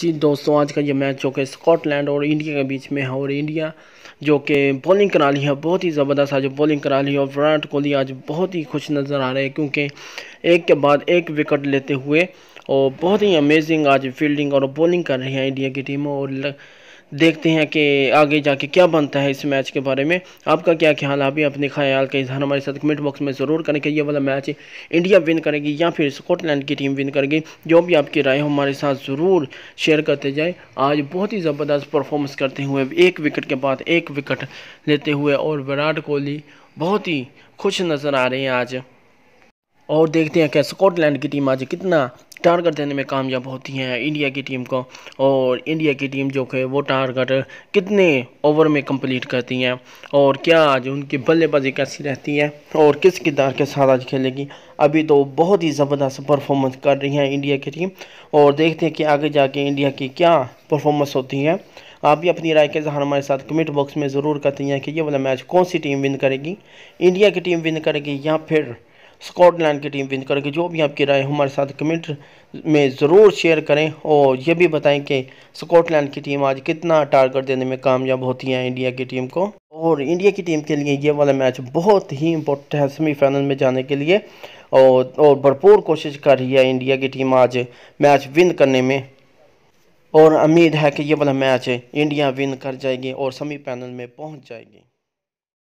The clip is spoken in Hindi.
जी दोस्तों आज का ये मैच जो कि स्कॉटलैंड और इंडिया के बीच में है और इंडिया जो कि बॉलिंग करा ली है बहुत ही ज़बरदस्त आज बॉलिंग करा ली है और विराट कोहली आज बहुत ही खुश नज़र आ रहे हैं क्योंकि एक के बाद एक विकेट लेते हुए और बहुत ही अमेजिंग आज फील्डिंग और बॉलिंग कर रही है इंडिया की टीम और देखते हैं कि आगे जाके क्या बनता है इस मैच के बारे में आपका क्या ख्याल है अभी अपने ख्याल का इजहार हमारे साथ कमेंट बॉक्स में ज़रूर करें कि ये वाला मैच इंडिया विन करेगी या फिर स्कॉटलैंड की टीम विन करेगी जो भी आपकी राय हमारे साथ ज़रूर शेयर करते जाए आज बहुत ही ज़बरदस्त परफॉर्मेंस करते हुए एक विकेट के बाद एक विकेट लेते हुए और विराट कोहली बहुत ही खुश नज़र आ रहे हैं आज और देखते हैं कि स्कॉटलैंड की टीम आज कितना टारगेट देने में कामयाब होती हैं इंडिया की टीम को और इंडिया की टीम जो है वो टारगेट कितने ओवर में कंप्लीट करती हैं और क्या आज उनकी बल्लेबाजी कैसी रहती है और किस किरदार के साथ आज खेलेगी अभी तो बहुत ही ज़बरदस्त परफॉर्मेंस कर रही हैं इंडिया की टीम और देखते हैं कि आगे जाके इंडिया की क्या परफॉर्मेंस होती है आप भी अपनी राय के जहाँ हमारे साथ कमेंट बॉक्स में ज़रूर करती हैं कि ये वाला मैच कौन सी टीम विन करेगी इंडिया की टीम विन करेगी या फिर स्कॉटलैंड की टीम विन करेगी जो भी आपकी राय हमारे साथ कमेंट में ज़रूर शेयर करें और ये भी बताएं कि स्कॉटलैंड की टीम आज कितना टारगेट देने में कामयाब होती है इंडिया की टीम को और इंडिया की टीम के लिए ये वाला मैच बहुत ही इम्पोर्टेंट है सेमीफाइनल में जाने के लिए और और भरपूर कोशिश कर रही है इंडिया की टीम आज मैच विन करने में और उम्मीद है कि ये वाला मैच इंडिया विन कर जाएगी और सेमीफाइनल में पहुंच जाएगी